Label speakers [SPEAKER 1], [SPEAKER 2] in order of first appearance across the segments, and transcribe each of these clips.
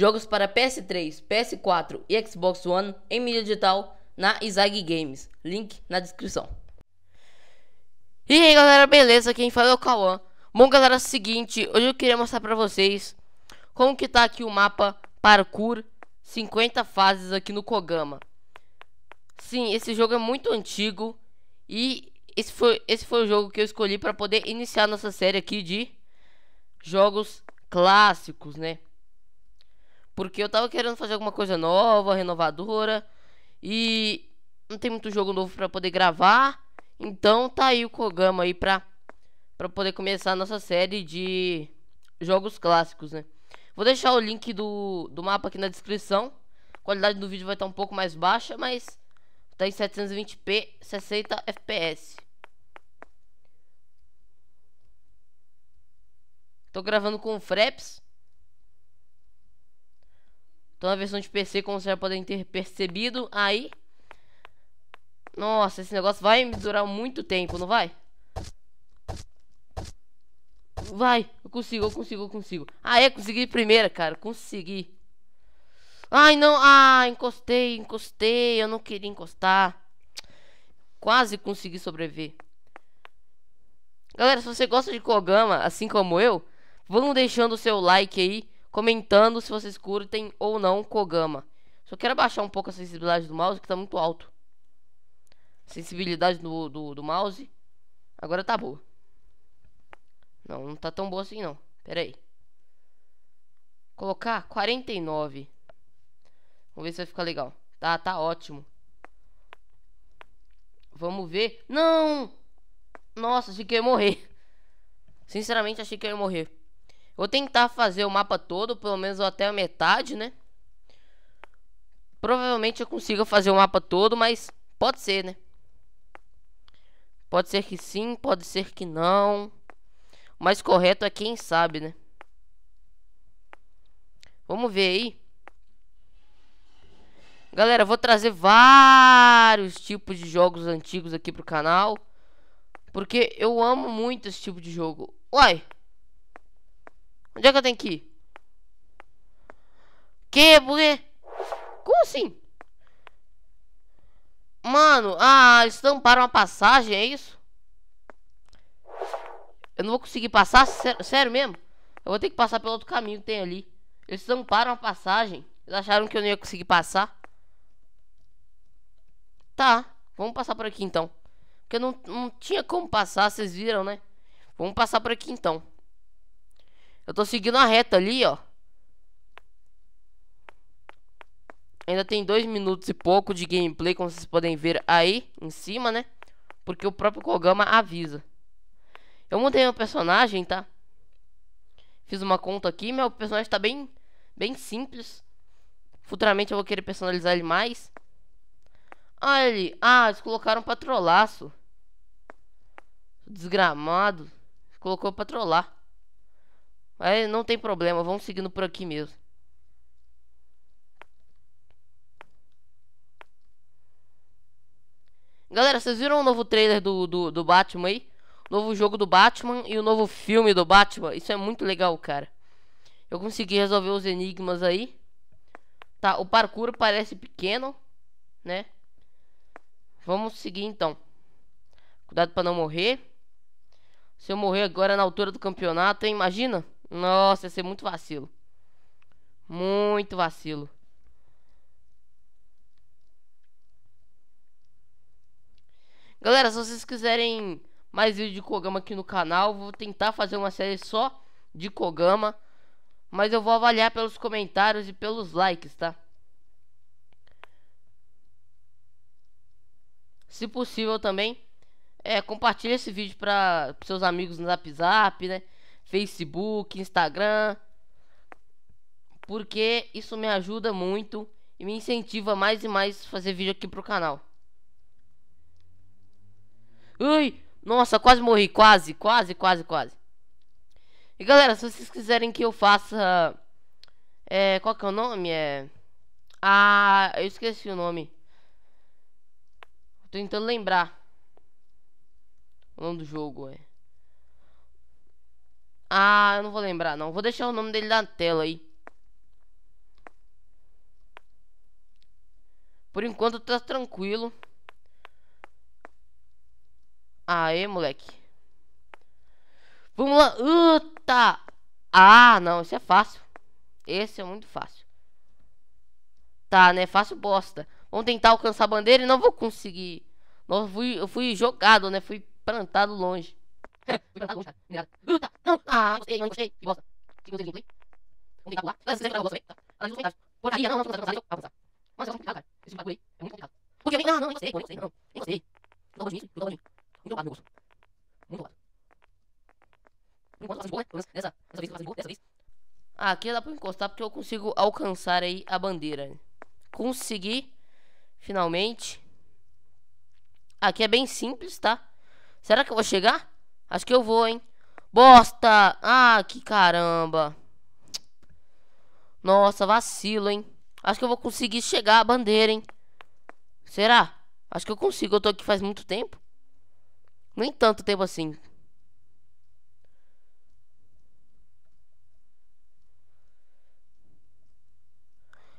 [SPEAKER 1] jogos para PS3, PS4 e Xbox One em mídia digital na Izag Games. Link na descrição. E aí galera, beleza? Quem fala é o Kawan. Bom galera, é o seguinte, hoje eu queria mostrar pra vocês como que tá aqui o mapa Parkour 50 fases aqui no Kogama. Sim, esse jogo é muito antigo e esse foi, esse foi o jogo que eu escolhi para poder iniciar nossa série aqui de jogos clássicos, né? Porque eu tava querendo fazer alguma coisa nova, renovadora. E não tem muito jogo novo para poder gravar. Então tá aí o Kogama aí pra, pra poder começar a nossa série de jogos clássicos, né? Vou deixar o link do, do mapa aqui na descrição. A qualidade do vídeo vai estar tá um pouco mais baixa, mas tá em 720p, 60 fps. Tô gravando com o Fraps. Então na versão de PC, como vocês já podem ter percebido, aí... Nossa, esse negócio vai me durar muito tempo, não vai? Vai, eu consigo, eu consigo, eu consigo. Ah, é, consegui primeira, cara, consegui. Ai, não, ah, encostei, encostei, eu não queria encostar. Quase consegui sobreviver. Galera, se você gosta de Kogama, assim como eu, vão deixando o seu like aí comentando se vocês curtem ou não Kogama. Só quero abaixar um pouco a sensibilidade do mouse, que tá muito alto. A sensibilidade do, do, do mouse. Agora tá boa. Não, não tá tão boa assim não. Pera aí. Colocar 49. Vamos ver se vai ficar legal. Tá, tá ótimo. Vamos ver. Não! Nossa, achei que eu ia morrer. Sinceramente, achei que eu ia morrer. Vou tentar tá, fazer o mapa todo, pelo menos até a metade, né? Provavelmente eu consiga fazer o mapa todo, mas pode ser, né? Pode ser que sim, pode ser que não. O mais correto é quem sabe, né? Vamos ver aí. Galera, vou trazer vários tipos de jogos antigos aqui pro canal. Porque eu amo muito esse tipo de jogo. Uai! Onde é que eu tenho que ir? Que? Como assim? Mano, ah, estamparam uma passagem, é isso? Eu não vou conseguir passar? Sério, sério mesmo? Eu vou ter que passar pelo outro caminho que tem ali. Eles estamparam a passagem. Eles acharam que eu não ia conseguir passar. Tá, vamos passar por aqui então. Porque não, não tinha como passar, vocês viram, né? Vamos passar por aqui então. Eu tô seguindo a reta ali, ó. Ainda tem dois minutos e pouco de gameplay, como vocês podem ver aí em cima, né? Porque o próprio Kogama avisa. Eu mudei meu personagem, tá? Fiz uma conta aqui, meu personagem tá bem, bem simples. Futuramente eu vou querer personalizar ele mais. Olha ali. Ah, eles colocaram pra trolaço. Desgramado. Colocou pra trollar. Mas não tem problema, vamos seguindo por aqui mesmo. Galera, vocês viram o novo trailer do, do, do Batman aí? O novo jogo do Batman e o novo filme do Batman. Isso é muito legal, cara. Eu consegui resolver os enigmas aí. Tá, o parkour parece pequeno, né? Vamos seguir então. Cuidado para não morrer. Se eu morrer agora na altura do campeonato, hein? imagina. Nossa, ia ser muito vacilo. Muito vacilo. Galera, se vocês quiserem mais vídeo de Kogama aqui no canal, vou tentar fazer uma série só de Kogama. Mas eu vou avaliar pelos comentários e pelos likes, tá? Se possível também, é, compartilha esse vídeo para seus amigos no WhatsApp, né? Facebook, Instagram, porque isso me ajuda muito e me incentiva mais e mais a fazer vídeo aqui pro canal. Ui, nossa, quase morri, quase, quase, quase, quase. E galera, se vocês quiserem que eu faça é, qual que é o nome? É Ah, eu esqueci o nome. Tô tentando lembrar. O nome do jogo é ah, eu não vou lembrar não. Vou deixar o nome dele na tela aí. Por enquanto tá tranquilo. Aê, moleque. Vamos lá. Uta! Ah, não. esse é fácil. Esse é muito fácil. Tá, né? Fácil bosta. Vamos tentar alcançar a bandeira e não vou conseguir. eu fui, eu fui jogado, né? Fui plantado longe. Vou
[SPEAKER 2] Não! Ah, não tentar tá? os não, não, não, avançar. Mas muito eu não, não, não. Não gosto disso, não gosto disso.
[SPEAKER 1] Muito Muito dessa, dessa vez dessa vez. aqui dá pra encostar porque eu consigo alcançar aí a bandeira. Consegui, finalmente. Aqui é bem simples, tá? Será que eu vou chegar? Acho que eu vou, hein? Bosta! Ah, que caramba! Nossa, vacilo, hein? Acho que eu vou conseguir chegar à bandeira, hein? Será? Acho que eu consigo. Eu tô aqui faz muito tempo. Nem tanto tempo assim.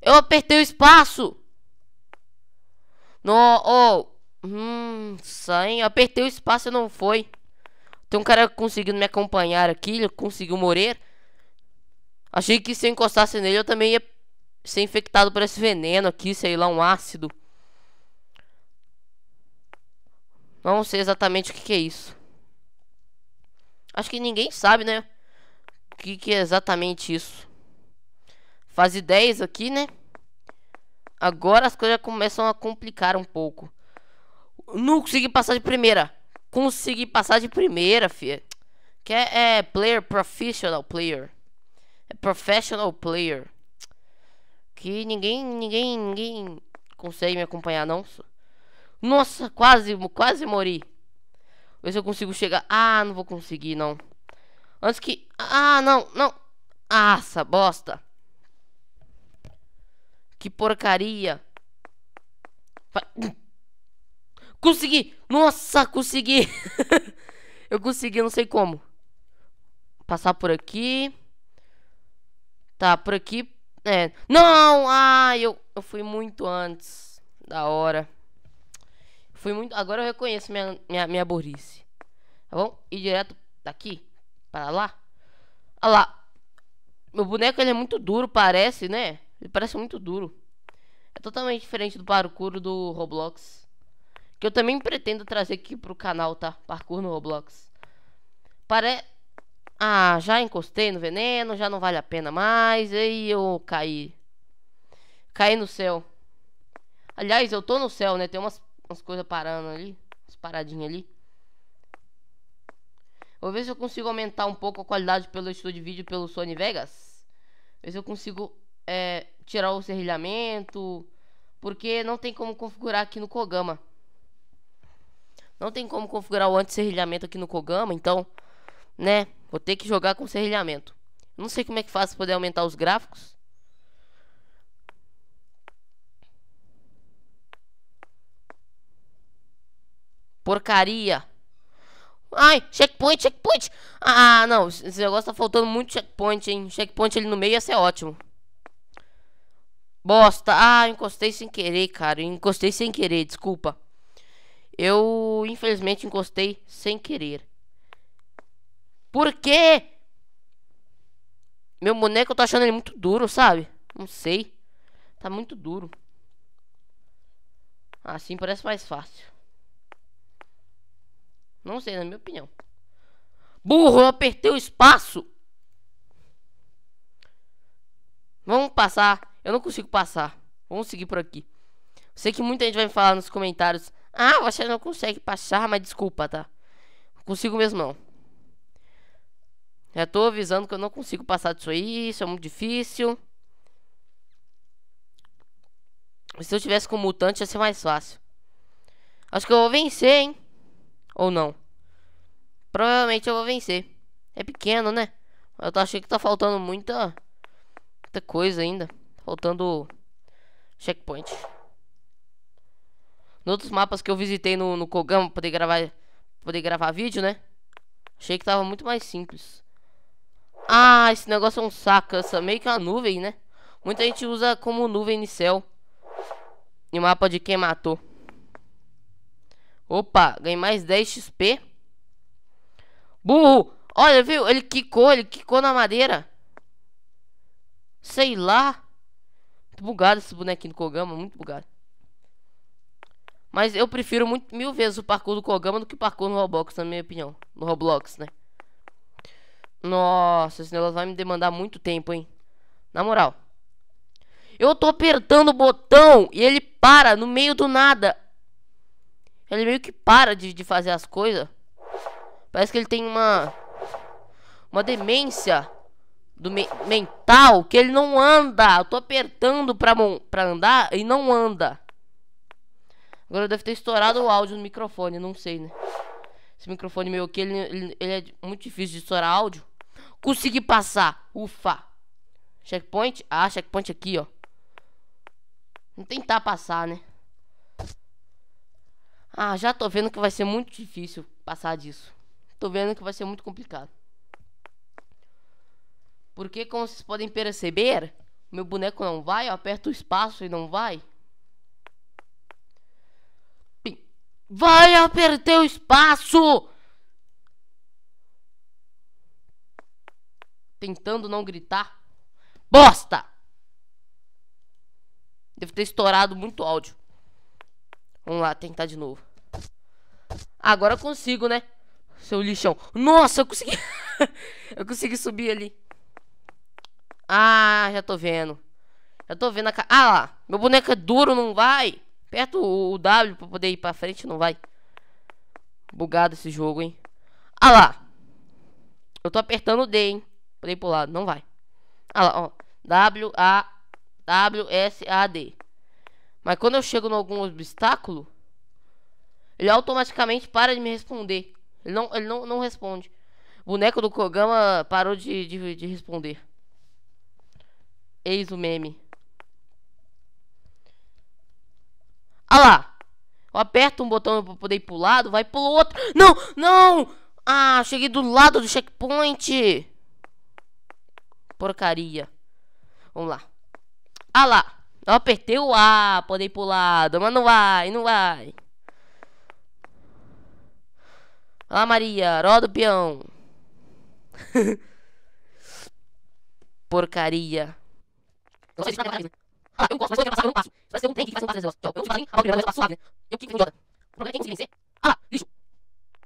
[SPEAKER 1] Eu apertei o espaço! No, oh, hum, sai, apertei o espaço e não foi. Tem um cara conseguindo me acompanhar aqui, ele conseguiu morrer. Achei que se eu encostasse nele eu também ia ser infectado por esse veneno aqui, sei lá, um ácido. Não sei exatamente o que, que é isso. Acho que ninguém sabe, né? O que, que é exatamente isso. Fase 10 aqui, né? Agora as coisas começam a complicar um pouco. Não consegui passar de primeira conseguir passar de primeira, filha. Que é, é player professional player. É professional player. Que ninguém, ninguém, ninguém consegue me acompanhar, não. Nossa, quase, quase morri. Ver se eu consigo chegar. Ah, não vou conseguir, não. Antes que... Ah, não, não. Ah, essa bosta. Que porcaria. Vai... Consegui! Nossa, consegui! eu consegui, não sei como. Passar por aqui. Tá, por aqui. É. Não! Ah, eu, eu fui muito antes. Da hora. Fui muito. Agora eu reconheço minha, minha, minha burrice. Tá bom? ir direto daqui para lá. Olha lá. Meu boneco ele é muito duro, parece, né? Ele parece muito duro. É totalmente diferente do parkour do Roblox. Que eu também pretendo trazer aqui pro canal, tá? Parkour no Roblox. Pare... Ah, já encostei no veneno, já não vale a pena mais. E aí eu caí. Caí no céu. Aliás, eu tô no céu, né? Tem umas, umas coisas parando ali. Umas paradinhas ali. Vou ver se eu consigo aumentar um pouco a qualidade pelo estudo de vídeo pelo Sony Vegas. Ver se eu consigo é, tirar o serrilhamento. Porque não tem como configurar aqui no Kogama. Não tem como configurar o anti-serrilhamento aqui no Kogama, então, né? Vou ter que jogar com serrilhamento. Não sei como é que faço para poder aumentar os gráficos. Porcaria. Ai, checkpoint, checkpoint. Ah, não. Esse negócio tá faltando muito checkpoint, hein. Checkpoint ali no meio ia ser ótimo. Bosta. Ah, encostei sem querer, cara. Encostei sem querer, desculpa. Eu, infelizmente, encostei sem querer. Por quê? Meu boneco, eu tô achando ele muito duro, sabe? Não sei. Tá muito duro. Assim parece mais fácil. Não sei, na minha opinião. Burro, eu apertei o espaço. Vamos passar. Eu não consigo passar. Vamos seguir por aqui. Sei que muita gente vai me falar nos comentários ah, você não consegue passar, mas desculpa, tá? Não consigo mesmo não. Já tô avisando que eu não consigo passar disso aí, isso é muito difícil. Se eu tivesse com mutante ia ser mais fácil. Acho que eu vou vencer, hein? Ou não? Provavelmente eu vou vencer. É pequeno, né? Eu tô achando que tá faltando muita, muita coisa ainda. Faltando checkpoint. Nos outros mapas que eu visitei no, no Kogama poder gravar, poder gravar vídeo, né? Achei que tava muito mais simples. Ah, esse negócio é um saco. Essa meio que é uma nuvem, né? Muita gente usa como nuvem no céu. E mapa de quem matou. Opa, ganhei mais 10 XP. Burro! Olha, viu? Ele quicou, ele quicou na madeira. Sei lá. Muito bugado esse bonequinho do Kogama, muito bugado. Mas eu prefiro muito, mil vezes o parkour do Kogama do que o parkour no Roblox, na minha opinião. No Roblox, né? Nossa, esse negócio vai me demandar muito tempo, hein? Na moral. Eu tô apertando o botão e ele para no meio do nada. Ele meio que para de, de fazer as coisas. Parece que ele tem uma... Uma demência do me mental que ele não anda. Eu tô apertando pra, pra andar e não anda. Agora deve ter estourado o áudio no microfone, não sei, né? Esse microfone meu aqui, ele, ele, ele é muito difícil de estourar áudio. Consegui passar, ufa. Checkpoint, ah, checkpoint aqui, ó. Vamos tentar tá passar, né? Ah, já tô vendo que vai ser muito difícil passar disso. Tô vendo que vai ser muito complicado. Porque, como vocês podem perceber, meu boneco não vai, eu aperto o espaço e não vai. Vai apertar o espaço! Tentando não gritar. Bosta! Deve ter estourado muito áudio. Vamos lá, tentar de novo. Agora eu consigo, né? Seu lixão. Nossa, eu consegui. eu consegui subir ali. Ah, já tô vendo. Já tô vendo a Ah lá, meu boneco é duro, não vai? Aperta o W pra poder ir pra frente, não vai. Bugado esse jogo, hein. Ah lá. Eu tô apertando o D, hein. Pra ir pro lado, não vai. Ah lá, ó. W, A, W, S, A, D. Mas quando eu chego em algum obstáculo, ele automaticamente para de me responder. Ele não, ele não, não responde. O boneco do Kogama parou de, de, de responder. Eis o meme. Ah lá. Eu aperto um botão pra poder ir pro lado, vai pro outro. Não, não! Ah, cheguei do lado do checkpoint. Porcaria. Vamos lá. Ah lá. Eu apertei o A, poder ir pro lado, mas não vai, não vai. Olha lá, Maria, roda o peão.
[SPEAKER 2] Porcaria. Eu né? ah, gosto, eu Vai ser um trem que fazer um passo nesse negócio. Eu não falei, a primeira vez eu suave, né? Eu que idiota.
[SPEAKER 1] O problema é quem conseguir vencer.
[SPEAKER 2] Ah lixo.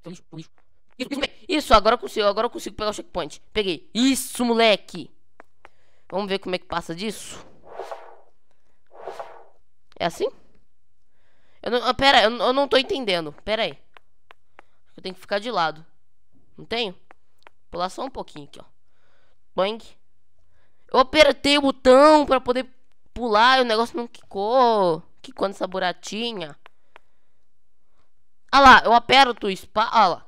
[SPEAKER 2] Seu lixo, seu lixo. Isso,
[SPEAKER 1] isso, isso, agora eu consigo, agora eu consigo pegar o checkpoint. Peguei. Isso, moleque. Vamos ver como é que passa disso. É assim? Eu não, ah, pera, eu, eu não tô entendendo. Pera aí. Eu tenho que ficar de lado. Não tenho? Pular só um pouquinho aqui, ó. bang Eu apertei o botão pra poder pular e o negócio não quicou. Quicou nessa buratinha. Ah lá, eu aperto o espaço. Ah lá.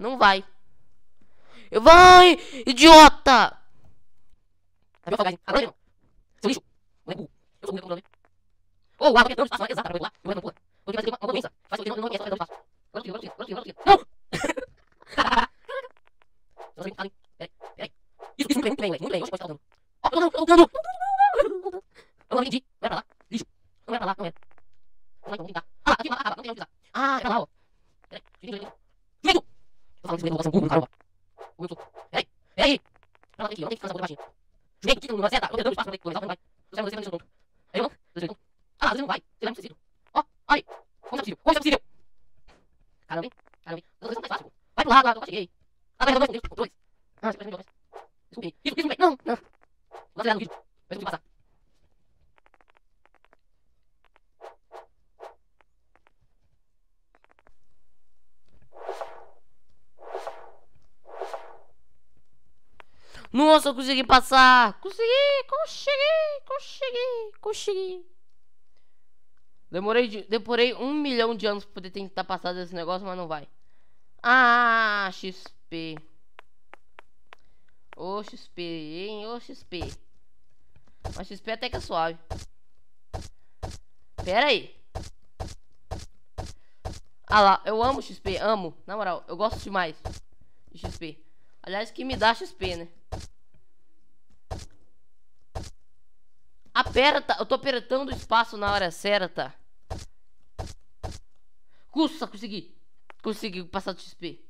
[SPEAKER 1] Não vai. Eu
[SPEAKER 2] vai, idiota! o Agora não. Seu lixo. o espaço exato, para O vai uma não muito bem, eu não entendi. Não é pra lá. Lixo. Não é pra lá, não é. Vamos lá, então, vamos Ah, lá, aqui, lá, ah, lá, ah, não tem onde usar. Ah, é pra lá, ó. Peraí, direito, direito. Eu falo isso mesmo, eu vou um burro, caramba. Peraí, peraí. Pra lá, tem que ir, tem que ficar essa boca baixinha. Juguei, tira uma seta, eu tentando espaço, não tem que ah, não vai. Você vai, fazer isso você vai, Eu não, você não. Ah, você não vai, você vai, você vai. Ó, aí. Como é possível, como é possível. Caramba, hein, caramba, hein. Não, não mais fácil, Vai pro lado, lá, eu cheguei. Ah, vai, eu não controle. Ah, você vai, você vai, Desculpe, isso, isso, não, não. Vou acelerar no vídeo, mas eu vou te passar.
[SPEAKER 1] Nossa, eu consegui passar!
[SPEAKER 2] Consegui, consegui, consegui, consegui.
[SPEAKER 1] Demorei, de, demorei um milhão de anos pra poder tentar passar desse negócio, mas não vai. Ah, XP. Ô, oh, XP, hein? Ô, oh, XP. Mas XP até que é suave. Pera aí. Ah lá, eu amo XP, amo. Na moral, eu gosto demais de XP. Aliás, que me dá XP, né? Aperta, eu tô apertando o espaço na hora certa. Custa, consegui. Consegui passar do XP.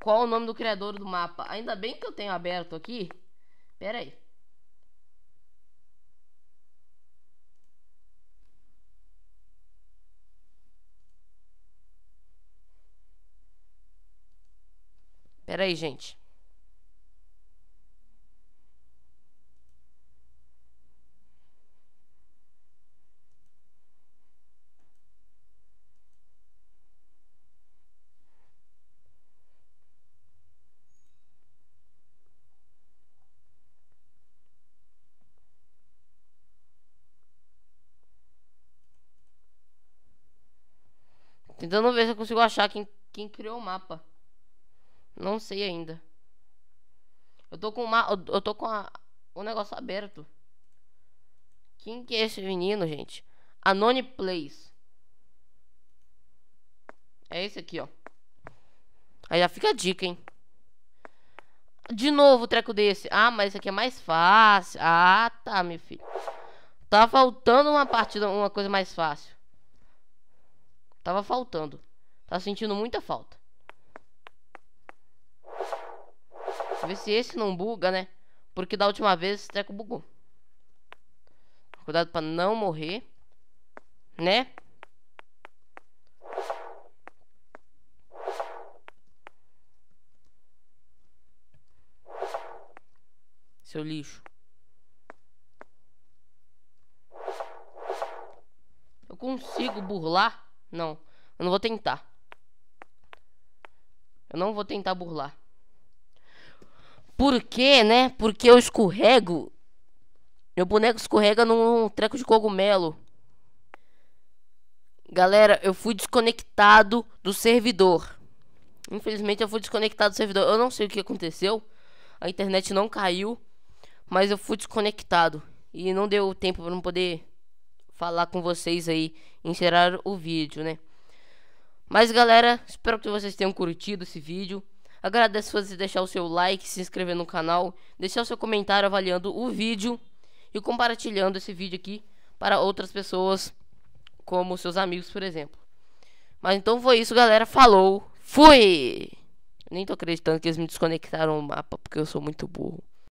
[SPEAKER 1] Qual o nome do criador do mapa? Ainda bem que eu tenho aberto aqui. Pera aí. Pera aí, gente. Tentando ver se eu consigo achar quem, quem criou o mapa. Não sei ainda. Eu tô com uma, eu tô com a, o negócio aberto. Quem que é esse menino, gente? Anony Plays. É esse aqui, ó. Aí já fica a dica, hein? De novo o treco desse. Ah, mas esse aqui é mais fácil. Ah, tá, meu filho. Tá faltando uma partida, uma coisa mais fácil. Tava faltando. Tá sentindo muita falta. Ver se esse não buga, né? Porque da última vez esse treco bugou. Cuidado pra não morrer. Né? Seu lixo. Eu consigo burlar? Não. Eu não vou tentar. Eu não vou tentar burlar. Por quê, né? Porque eu escorrego. Meu boneco escorrega num treco de cogumelo. Galera, eu fui desconectado do servidor. Infelizmente eu fui desconectado do servidor. Eu não sei o que aconteceu. A internet não caiu. Mas eu fui desconectado. E não deu tempo para não poder falar com vocês aí, encerrar o vídeo, né? Mas galera, espero que vocês tenham curtido esse vídeo. Agradeço você deixar o seu like, se inscrever no canal, deixar o seu comentário avaliando o vídeo e compartilhando esse vídeo aqui para outras pessoas, como seus amigos, por exemplo. Mas então foi isso, galera. Falou. Fui! nem tô acreditando que eles me desconectaram o mapa porque eu sou muito burro.